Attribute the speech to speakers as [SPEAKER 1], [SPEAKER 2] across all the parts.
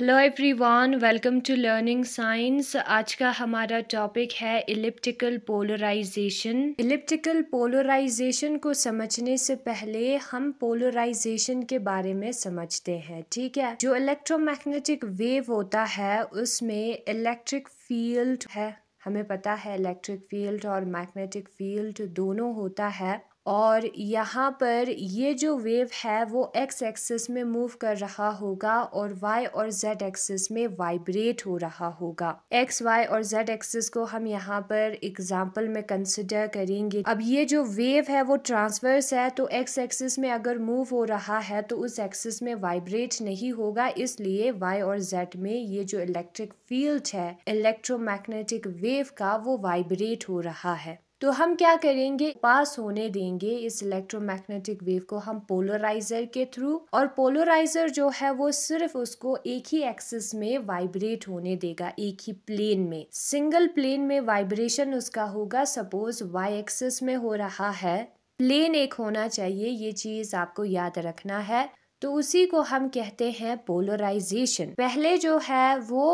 [SPEAKER 1] hello everyone welcome to learning science आज का हमारा टॉपिक है इलिप्टिकल पोलराइजेशन इलिप्टिकल पोलराइजेशन को समझने से पहले हम पोलराइजेशन के बारे में समझते हैं ठीक है जो इलेक्ट्रोमैग्नेटिक वेव होता है उसमें इलेक्ट्रिक फील्ड है हमें पता है इलेक्ट्रिक फील्ड और मैग्नेटिक फील्ड दोनों होता है और यहाँ पर ये जो वेव है वो एक्स एक्सिस में मूव कर रहा होगा और वाई और जेड एक्सिस में वाइब्रेट हो रहा होगा एक्स वाई और जेड एक्सिस को हम यहाँ पर एग्जाम्पल में कंसिडर करेंगे अब ये जो वेव है वो ट्रांसवर्स है तो एक्स एक्सिस में अगर मूव हो रहा है तो उस एक्सिस में वाइब्रेट नहीं होगा इसलिए वाई और जेड में ये जो इलेक्ट्रिक फील्ड है इलेक्ट्रोमैग्नेटिक वेव का वो वाइब्रेट हो रहा है तो हम क्या करेंगे पास होने देंगे इस इलेक्ट्रोमैग्नेटिक वेव को हम पोलराइजर के थ्रू और पोलराइजर जो है वो सिर्फ उसको एक ही एक्सिस में वाइब्रेट होने देगा एक ही प्लेन में सिंगल प्लेन में वाइब्रेशन उसका होगा सपोज वाई एक्सिस में हो रहा है प्लेन एक होना चाहिए ये चीज़ आपको याद रखना है तो उसी को हम कहते हैं पोलराइजेशन पहले जो है वो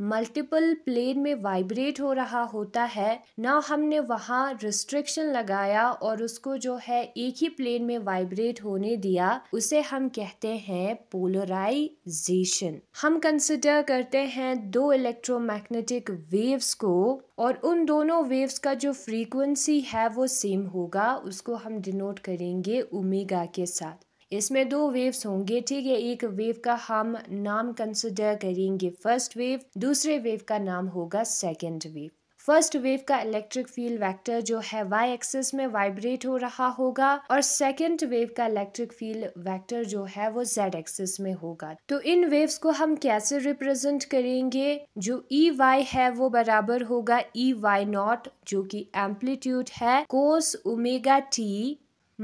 [SPEAKER 1] मल्टीपल प्लेन में वाइब्रेट हो रहा होता है ना हमने वहाँ रिस्ट्रिक्शन लगाया और उसको जो है एक ही प्लेन में वाइब्रेट होने दिया उसे हम कहते हैं पोलराइजेशन हम कंसिडर करते हैं दो इलेक्ट्रोमैग्नेटिक वेव्स को और उन दोनों वेव्स का जो फ्रीक्वेंसी है वो सेम होगा उसको हम डिनोट करेंगे उमेगा के साथ इसमें दो वेव्स होंगे ठीक है एक वेव का हम नाम कंसिडर करेंगे फर्स्ट वेव दूसरे वेव का नाम होगा सेकेंड वेव फर्स्ट वेव का इलेक्ट्रिक फील्ड वेक्टर जो है वाई एक्सिस में वाइब्रेट हो रहा होगा और सेकेंड वेव का इलेक्ट्रिक फील्ड वेक्टर जो है वो जेड एक्सिस में होगा तो इन वेव्स को हम कैसे रिप्रेजेंट करेंगे जो ई e वाई है वो बराबर होगा ई वाई नॉट जो कि एम्पलीट्यूड है cos omega T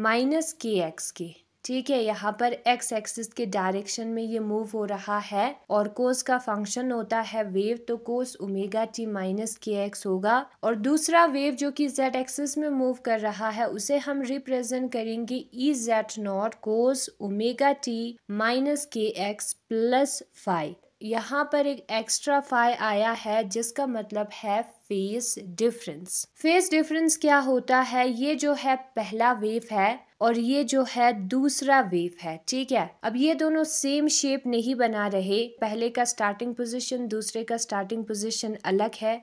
[SPEAKER 1] minus K X के ठीक है यहाँ पर एक्स एक्सिस के डायरेक्शन में ये मूव हो रहा है और कोस का फंक्शन होता है वेव तो cos omega T minus K X होगा और दूसरा वेव जो कि जेड एक्सिस में मूव कर रहा है उसे हम रिप्रेजेंट करेंगे E Z not cos omega T minus K X plus five यहाँ पर एक एक्स्ट्रा फाइव आया है जिसका मतलब है फेस डिफरेंस फेस डिफरेंस क्या होता है ये जो है पहला वेव है और ये जो है दूसरा वेव है ठीक है अब ये दोनों सेम शेप नहीं बना रहे पहले का स्टार्टिंग पोजिशन दूसरे का स्टार्टिंग पोजिशन अलग है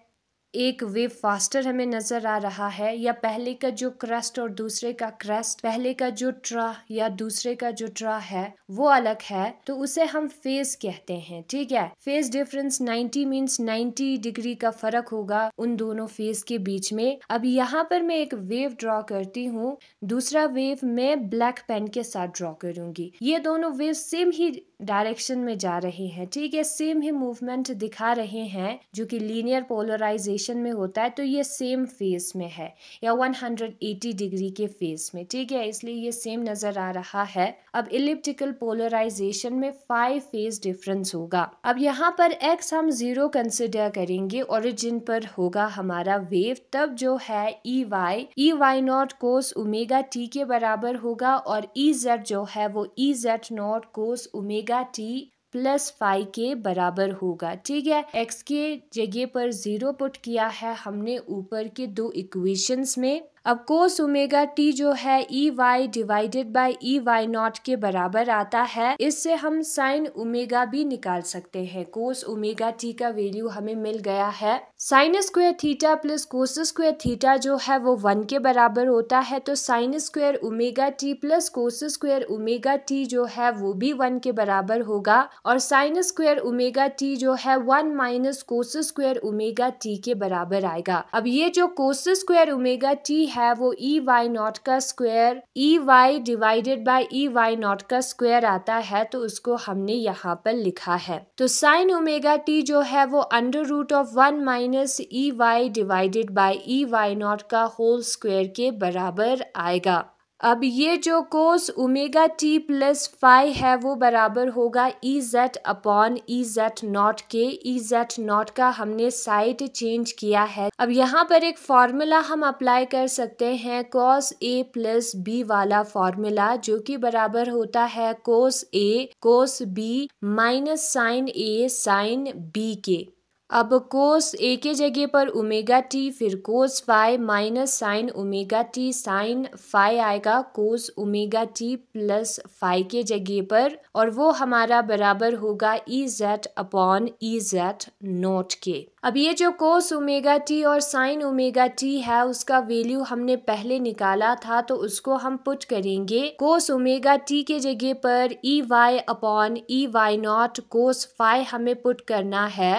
[SPEAKER 1] एक वेव फास्टर हमें नज़र आ रहा है या पहले का जो क्रस्ट और दूसरे का क्रस्ट पहले का जो ट्रा या दूसरे का जो ट्रा है वो अलग है तो उसे हम फेज कहते हैं ठीक है फेज डिफरेंस 90 मींस 90 डिग्री का फर्क होगा उन दोनों फेज के बीच में अब यहाँ पर मैं एक वेव ड्रॉ करती हूँ दूसरा वेव मैं ब्लैक पेन के साथ ड्रॉ करूंगी ये दोनों वेव सेम ही डायरेक्शन में जा रहे हैं ठीक है सेम ही मूवमेंट दिखा रहे हैं जो कि लीनियर पोलराइजेशन रोटेशन में होता है तो ये सेम फेस में है या 180 डिग्री के फेस में ठीक है इसलिए ये सेम नज़र आ रहा है अब इलिप्टिकल पोलराइजेशन में फाइव फेज डिफरेंस होगा अब यहाँ पर एक्स हम ज़ीरो कंसिडर करेंगे ओरिजिन पर होगा हमारा वेव तब जो है E Y E Y not cos omega T के बराबर होगा और ई जेड जो है वो E Z not cos omega T plus five के बराबर होगा ठीक है एक्स के जगह पर ज़ीरो पुट किया है हमने ऊपर के दो इक्वेशंस में अब कोस ओमेगा टी जो है E Y divided by E Y not के बराबर आता है इससे हम साइन ओमेगा भी निकाल सकते हैं कोस ओमेगा टी का वैल्यू हमें मिल गया है sine square theta plus cos square theta जो है वो वन के बराबर होता है तो sine square omega T plus cos square omega T जो है वो भी वन के बराबर होगा और साइन स्क्वेयर ओमेगा टी जो है one minus cos square omega T के बराबर आएगा अब ये जो कोस स्क्वेयर ओमेगा टी है वो ई वाई नॉट का square E Y divided by E Y not का स्क्वायर आता है तो उसको हमने यहाँ पर लिखा है तो साइन ओमेगा टी जो है वो under root of one minus E Y divided by E Y not का होल स्क्वायर के बराबर आएगा अब ये जो cos omega T plus five है वो बराबर होगा E Z upon E Z not के ई जेड नॉट का हमने साइड चेंज किया है अब यहाँ पर एक फार्मूला हम अप्लाई कर सकते हैं कोस ए प्लस बी वाला फार्मूला जो कि बराबर होता है cos A cos B minus sine A sine B के अब कोस ए के जगह पर ओमेगा टी फिर cos five minus sine omega T sine five आएगा cos omega T plus five के जगह पर और वो हमारा बराबर होगा E Z upon E Z naught के अब ये जो कोस ओमेगा टी और साइन ओमेगा टी है उसका वैल्यू हमने पहले निकाला था तो उसको हम पुट करेंगे कोस ओमेगा टी के जगह पर E Y upon E Y not cos five हमें पुट करना है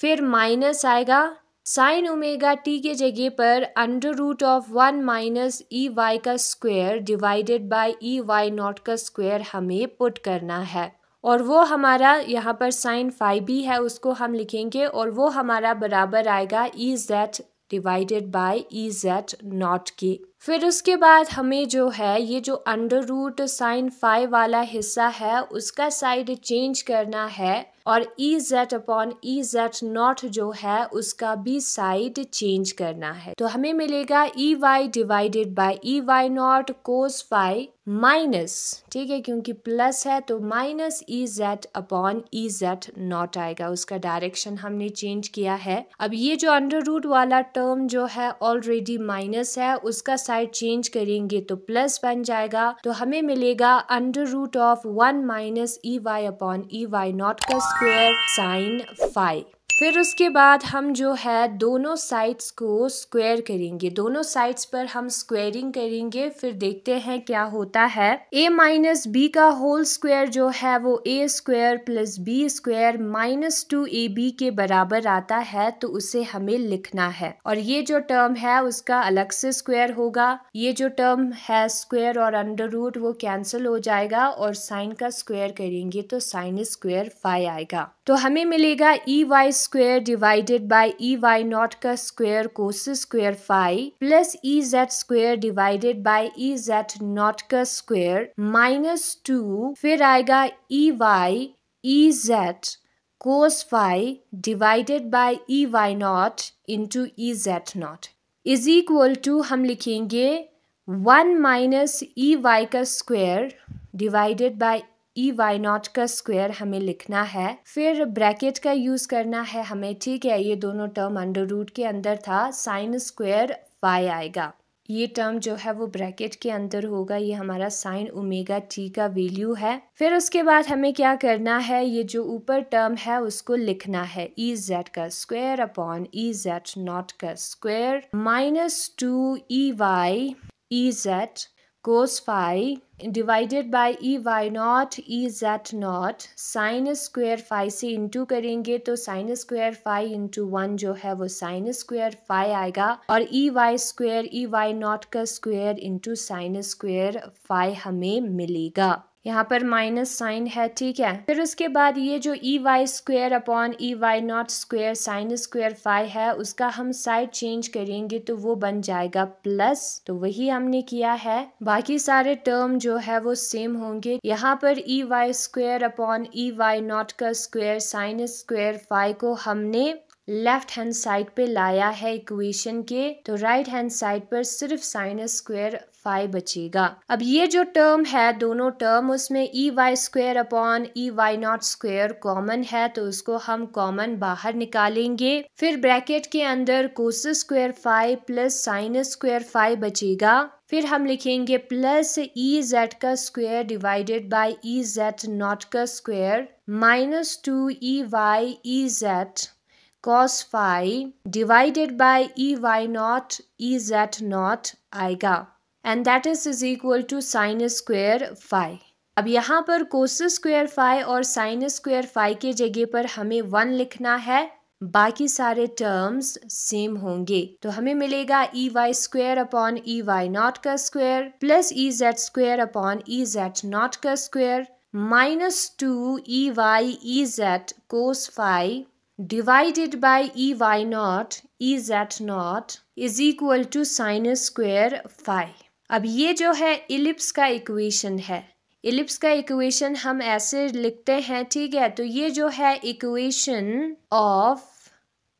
[SPEAKER 1] फिर माइनस आएगा साइन ओमेगा टी के जगह पर under root of one minus E Y का square divided by E Y not का स्क्वायर हमें पुट करना है और वो हमारा यहाँ पर साइन फाइव भी है उसको हम लिखेंगे और वो हमारा बराबर आएगा E Z divided by E Z not के फिर उसके बाद हमें जो है ये जो अंडर रूट साइन फाइव वाला हिस्सा है उसका साइड चेंज करना है और E Z upon E Z naught जो है उसका भी साइड चेंज करना है तो हमें मिलेगा E Y divided by E Y not cos phi minus ठीक है क्योंकि प्लस है तो minus E Z upon E Z naught आएगा उसका डायरेक्शन हमने चेंज किया है अब ये जो अंडर रूट वाला टर्म जो है ऑलरेडी माइनस है उसका साइड चेंज करेंगे तो प्लस बन जाएगा तो हमें मिलेगा under root of one minus E Y upon E Y not का स्क्वायर साइन फाइव फिर उसके बाद हम जो है दोनों साइड्स को स्क्वायर करेंगे दोनों साइड्स पर हम स्क्वायरिंग करेंगे फिर देखते हैं क्या होता है ए माइनस बी का होल स्क्वायर जो है वो A square plus B square minus two A B के बराबर आता है तो उसे हमें लिखना है और ये जो टर्म है उसका अलग से स्क्वायर होगा ये जो टर्म है स्क्वायर और अंडर रूट वो कैंसिल हो जाएगा और साइन का स्क्वायर करेंगे तो साइन स्क्वायर फाइव आएगा तो हमें मिलेगा E e Y square divided by E Y not का square cos square five plus E Z square divided by E Z naught का स्क्वायर माइनस टू फिर आएगा E Y E Z cos five divided by E Y naught into E Z naught is equal to हम लिखेंगे one minus E Y का square divided by E Y not का square हमें लिखना है फिर ब्रैकेट का यूज़ करना है हमें ठीक है ये दोनों टर्म अंडर रूट के अंदर था साइन स्क्वायर वाई आएगा ये टर्म जो है वो ब्रैकेट के अंदर होगा ये हमारा साइन ओमेगा टी का वैल्यू है फिर उसके बाद हमें क्या करना है ये जो ऊपर टर्म है उसको लिखना है ई e जेड का square upon E Z naught का square minus two E Y E Z cos phi divided by E Y naught E Z naught sine square five से इंटू करेंगे तो sine square five into one जो है वो sine square five आएगा और E Y square E Y not का square into sine square five हमें मिलेगा यहाँ पर माइनस साइन है ठीक है फिर उसके बाद ये जो E Y square upon E Y naught square sine square five है उसका हम साइड चेंज करेंगे तो वो बन जाएगा प्लस तो वही हमने किया है बाकी सारे टर्म जो है वो सेम होंगे यहाँ पर E Y square upon E Y not का स्क्वेयर साइन स्क्वेयर फाइव को हमने लेफ्ट हैंड साइड पे लाया है इक्वेशन के तो राइट हैंड साइड पर सिर्फ साइनस स्क्वायर फाइव बचेगा अब ये जो टर्म है दोनों टर्म उसमें E Y square upon E Y naught square common है तो उसको हम कॉमन बाहर निकालेंगे फिर ब्रैकेट के अंदर cos square five plus sinus square five बचेगा फिर हम लिखेंगे प्लस ई जेड का square divided by E Z naught का square minus two E Y E Z cos phi divided by Ey naught Ez naught आएगा and that is is equal to sine square five अब यहाँ पर cos square five और sine square five के जगह पर हमें वन लिखना है बाकी सारे टर्म्स सेम होंगे तो हमें मिलेगा E Y square upon E Y not का square plus E Z square upon E Z naught का square minus two E Y E Z cos five divided by Ey naught Ez naught is equal to sine square five अब ये जो है ellipse का equation है ellipse का equation हम ऐसे लिखते हैं ठीक है तो ये जो है इक्वेशन ऑफ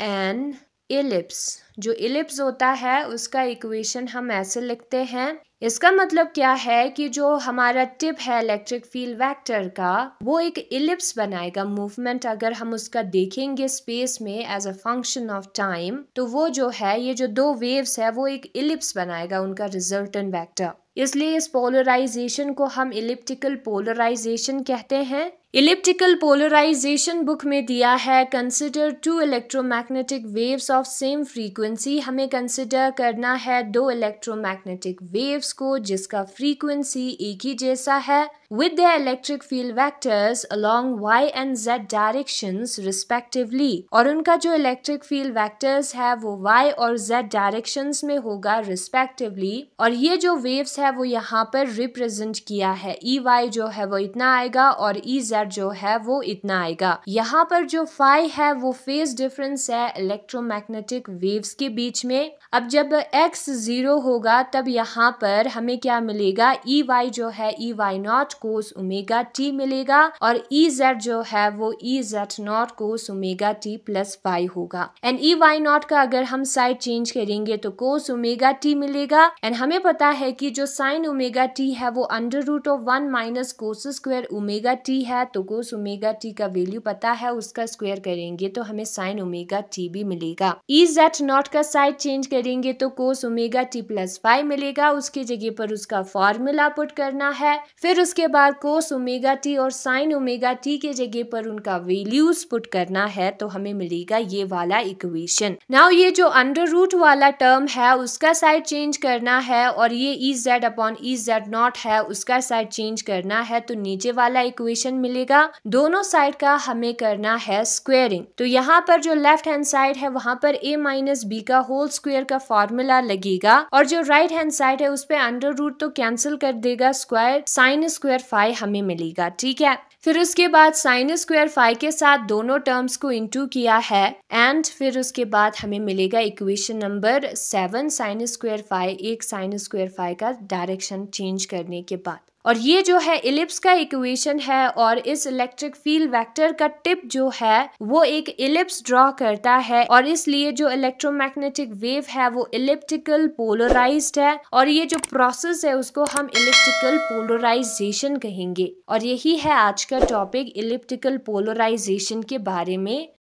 [SPEAKER 1] एन इलिप्स जो इलिप्स होता है उसका इक्वेशन हम ऐसे लिखते हैं इसका मतलब क्या है कि जो हमारा टिप है इलेक्ट्रिक फील्ड वेक्टर का वो एक इलिप्स बनाएगा मूवमेंट अगर हम उसका देखेंगे स्पेस में as a function of time तो वो जो है ये जो दो वेव्स है वो एक इलिप्स बनाएगा उनका रिजल्टेंट वेक्टर इसलिए इस पोलराइजेशन को हम इलिप्टिकल पोलराइजेशन कहते हैं इलिप्टिकल पोलराइजेशन बुक में दिया है consider two electromagnetic waves of same frequency हमें कंसिडर करना है दो इलेक्ट्रोमैग्नेटिक वेव्स को जिसका फ्रीक्वेंसी एक ही जैसा है with their electric field vectors along y and z directions respectively और उनका जो इलेक्ट्रिक फील्ड वेक्टर्स है वो y और z directions में होगा respectively और ये जो waves है वो यहाँ पर represent किया है ई e वाई जो है वो इतना आएगा और ई e जेड जो है वो इतना आएगा यहाँ पर जो फाइव है वो फेज डिफरेंस है इलेक्ट्रोमैग्नेटिक वेव्स के बीच में अब जब एक्स जीरो होगा तब यहाँ पर हमें क्या मिलेगा ई e वाई जो है E Y not cos omega T मिलेगा और ई e जेड जो है वो E e Z not cos omega T plus Y होगा एंड ई वाई नॉट का अगर हम साइड चेंज करेंगे तो कोस ओमेगा टी मिलेगा एंड हमें पता है कि जो साइन ओमेगा टी है वो under root of one minus cos square omega T है तो कोस ओमेगा टी का वैल्यू पता है उसका स्क्वायर करेंगे तो हमें साइन ओमेगा टी भी मिलेगा ई e जेड नॉट का साइड चेंज करेंगे तो cos omega T plus Y मिलेगा उसकी जगह पर उसका फॉर्मूला पुट करना है फिर उसके के बाद कोस ओमेगा टी और साइन ओमेगा टी के जगह पर उनका वैल्यूज पुट करना है तो हमें मिलेगा ये वाला इक्वेशन नाउ ये जो अंडर रूट वाला टर्म है उसका साइड चेंज करना है और ये E Z upon E Z naught है उसका साइड चेंज करना है तो नीचे वाला इक्वेशन मिलेगा दोनों साइड का हमें करना है स्क्वेयरिंग तो यहाँ पर जो लेफ्ट हैंड साइड है वहाँ पर ए माइनस बी का होल स्क्वेयर का फॉर्मूला लगेगा और जो राइट हैंड साइड है उस पर अंडर रूट तो कैंसिल कर देगा square sine square square five हमें मिलेगा ठीक है फिर उसके बाद साइन स्क्वायर फाइव के साथ दोनों टर्म्स को इंटू किया है एंड फिर उसके बाद हमें मिलेगा equation number seven sine square five एक साइन स्क्वायर फाइव का डायरेक्शन चेंज करने के बाद और ये जो है इलिप्स का इक्वेशन है और इस इलेक्ट्रिक फील्ड वेक्टर का टिप जो है वो एक इलिप्स ड्रॉ करता है और इसलिए जो इलेक्ट्रोमैग्नेटिक वेव है वो इलिप्टिकल पोलराइज्ड है और ये जो प्रोसेस है उसको हम इलिप्टिकल पोलराइजेशन कहेंगे और यही है आज का टॉपिक इलिप्टिकल पोलराइजेशन के बारे में